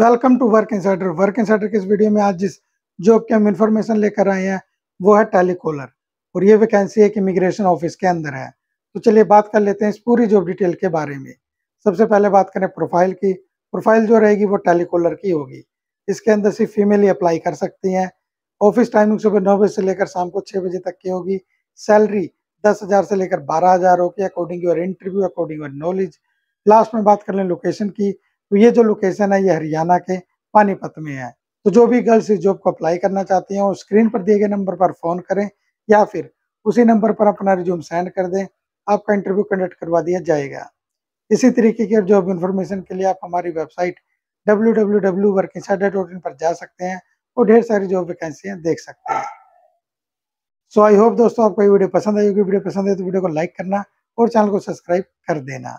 welcome to Work Insider Work Insider के इस video में आज जिस जॉब की हम इन्फॉर्मेशन लेकर आए हैं वो है टेलीकॉलर और ये वैकेंसी एक इमिग्रेशन ऑफिस के अंदर है तो चलिए बात कर लेते हैं इस पूरी जॉब डिटेल के बारे में सबसे पहले बात करें प्रोफाइल की प्रोफाइल जो रहेगी वो टेलीकॉलर की होगी इसके अंदर सिर्फ फीमेल ही अप्लाई कर सकती हैं ऑफिस टाइमिंग सुबह नौ बजे से लेकर शाम को छः बजे तक की होगी सैलरी दस हज़ार से लेकर बारह हज़ार होगी according your interview according your knowledge last में बात कर लें लोकेशन की तो ये जो लोकेशन है ये हरियाणा के पानीपत में है तो जो भी गर्ल्स इस जॉब को अप्लाई करना चाहती हैं वो स्क्रीन पर दिए गए नंबर पर फ़ोन करें या फिर उसी नंबर पर अपना रिज्यूम सेंड कर दें आपका इंटरव्यू कंडक्ट करवा दिया जाएगा इसी तरीके की जॉब इन्फॉर्मेशन के लिए आप हमारी वेबसाइट डब्ल्यू डब्ल्यू डब्ल्यू पर जा सकते हैं और ढेर सारी जॉब वैकेंसियाँ देख सकते हैं सो आई होप दोस्तों आपको ये वीडियो पसंद आई होगी वीडियो पसंद है तो वीडियो को लाइक करना और चैनल को सब्सक्राइब कर देना